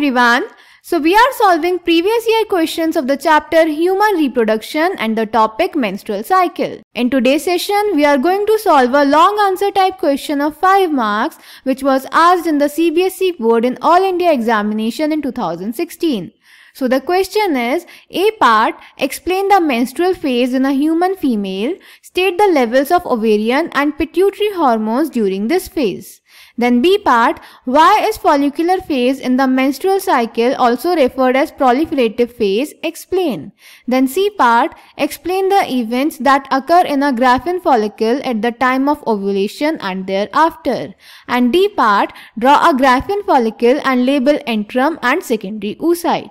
everyone. So we are solving previous year questions of the chapter Human Reproduction and the topic Menstrual Cycle. In today's session, we are going to solve a long answer type question of 5 marks which was asked in the CBSE board in All India examination in 2016. So the question is, A part, explain the menstrual phase in a human female, state the levels of ovarian and pituitary hormones during this phase. Then B part, why is follicular phase in the menstrual cycle also referred as proliferative phase? Explain. Then C part, explain the events that occur in a graphene follicle at the time of ovulation and thereafter. And D part, draw a graphene follicle and label antrum and secondary oocyte.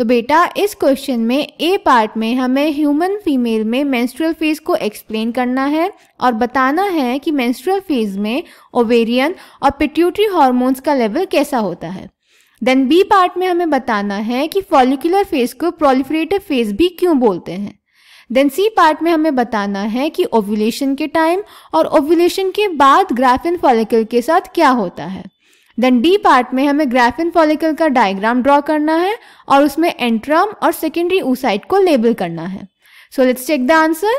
तो बेटा इस question में ए part में हमें human female में menstrual phase को explain करना है और बताना है कि मेंस्ट्रुअल फेज में ओवेरियन और पिट्यूटरी हॉर्मोन्स का लेवल कैसा होता है देन बी पार्ट में हमें बताना है कि फॉलिकुलर फेज को प्रोलिफरेटिव फेज भी क्यों बोलते हैं देन सी पार्ट में हमें बताना है कि ओव्यूलेशन के टाइम और ओव्यूलेशन के बाद ग्राफिन फॉलिकल के साथ क्या होता है देन डी पार्ट में हमें ग्राफिन फॉलिकल का डायग्राम ड्रॉ करना है और उसमें एंट्रम और सेकेंडरी ऊसाइट को लेबल करना है so let's check the answer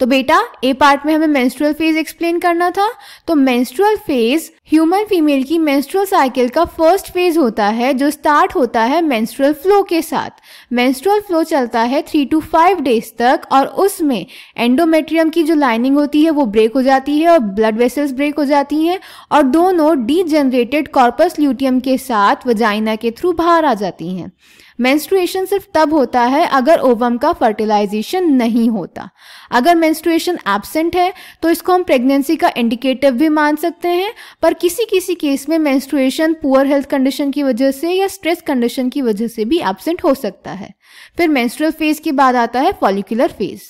तो बेटा ए पार्ट में हमें मेंस्ट्रुअल फेज एक्सप्लेन करना था तो मेंस्ट्रुअल फेज ह्यूमन फीमेल की मेंस्ट्रुअल साइकिल का फर्स्ट फेज होता है जो स्टार्ट होता है मेंस्ट्रुअल फ्लो के साथ मेंस्ट्रुअल फ्लो चलता है थ्री टू फाइव डेज तक और उसमें एंडोमेट्रियम की जो लाइनिंग होती है वो ब्रेक हो जाती है और ब्लड वेसल्स ब्रेक हो जाती हैं और दोनों डीजेनरेटेड कॉर्पस ल्यूटियम के साथ वजाइना के थ्रू बाहर आ जाती हैं मेंस्ट्रुएशन सिर्फ तब होता है अगर ओवम का फर्टिलाइजेशन नहीं होता अगर मेंस्ट्रुएशन एबसेंट है तो इसको हम प्रेगनेंसी का इंडिकेटिव भी मान सकते हैं पर किसी किसी केस में मेंस्ट्रुएशन पुअर हेल्थ कंडीशन की वजह से या स्ट्रेस कंडीशन की वजह से भी एबसेंट हो सकता है फिर मेंस्ट्रुअल फेज के बाद आता है फॉलिकुलर फेज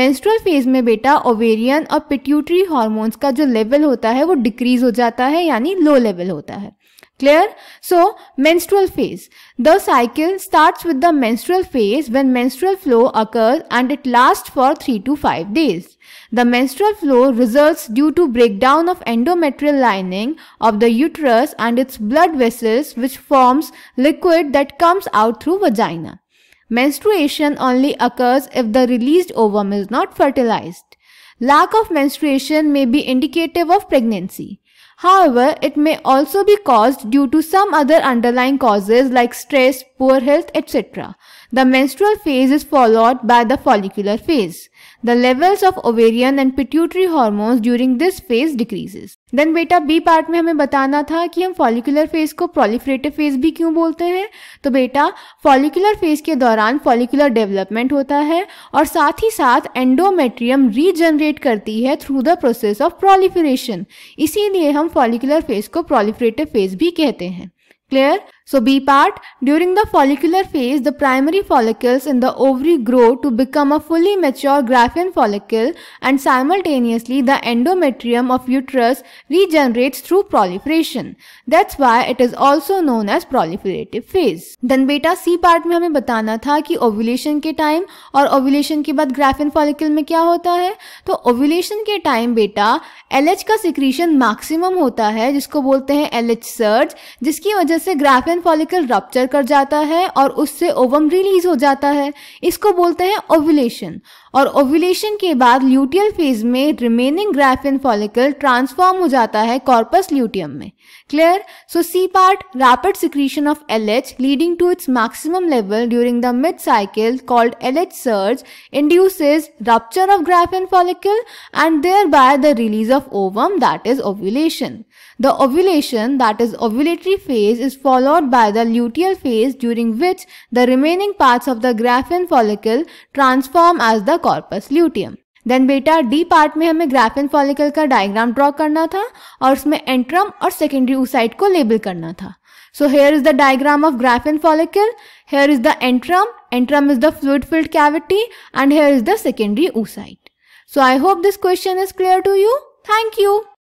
मेंस्ट्रुअल फेज में बेटा ओवेरियन और पिट्यूटरी हॉर्मोन्स का जो लेवल होता है वो डिक्रीज हो जाता है यानी लो लेवल होता है Clear? So, menstrual phase. The cycle starts with the menstrual phase when menstrual flow occurs and it lasts for 3 to 5 days. The menstrual flow results due to breakdown of endometrial lining of the uterus and its blood vessels which forms liquid that comes out through vagina. Menstruation only occurs if the released ovum is not fertilized. Lack of menstruation may be indicative of pregnancy. However, it may also be caused due to some other underlying causes like stress, poor health, etc. The menstrual phase is followed by the follicular phase. The levels of ovarian and pituitary hormones during this phase decreases. Then बेटा B part में हमें बताना था कि हम follicular phase को proliferative phase भी क्यों बोलते हैं तो बेटा फॉलिकुलर फेज के दौरान फॉलिकुलर डेवलपमेंट होता है और साथ ही साथ एंडोमेट्रियम रीजनरेट करती है through the process of proliferation इसीलिए हम फॉलिकुलर फेज को प्रोलिफ्रेटिव फेज भी कहते हैं clear So B part, during the follicular phase, the primary follicles in the ovary grow to become a fully mature graphene follicle and simultaneously the endometrium of uterus regenerates through proliferation. That's why it is also known as proliferative phase. Then beta C part में हमें बताना था कि ovulation के time और ovulation के बाद graphene follicle में क्या होता है? तो ovulation के time beta LH का secretion maximum होता है जिसको बोलते हैं LH surge जिसकी वजह से graphene हार्मोन फॉलिकल रप्चर कर जाता है और उससे ओवम रिलीज हो जाता है इसको बोलते हैं ओव्यूलेशन और ओव्यूलेशन के बाद ल्यूटियल फेज में रिमेनिंग ग्राफिन फॉलिकल ट्रांसफॉर्म हो जाता है कॉर्पस ल्यूटियम में clear so C part rapid secretion of LH leading to its maximum level during the mid cycle cycle called surge induces rupture of Graafian follicle and thereby the release of ovum that is ovulation the ovulation that is ovulatory phase is followed followed by the luteal phase during which the remaining parts of the graphene follicle transform as the corpus luteum. Then बेटा D part में हमें Graafian follicle का diagram draw करना था और उसमें antrum और secondary उसाइड को लेबल करना था so here is the diagram of Graafian follicle here is the antrum antrum is the fluid filled cavity and here is the secondary oocyte so I hope this question is clear to you thank you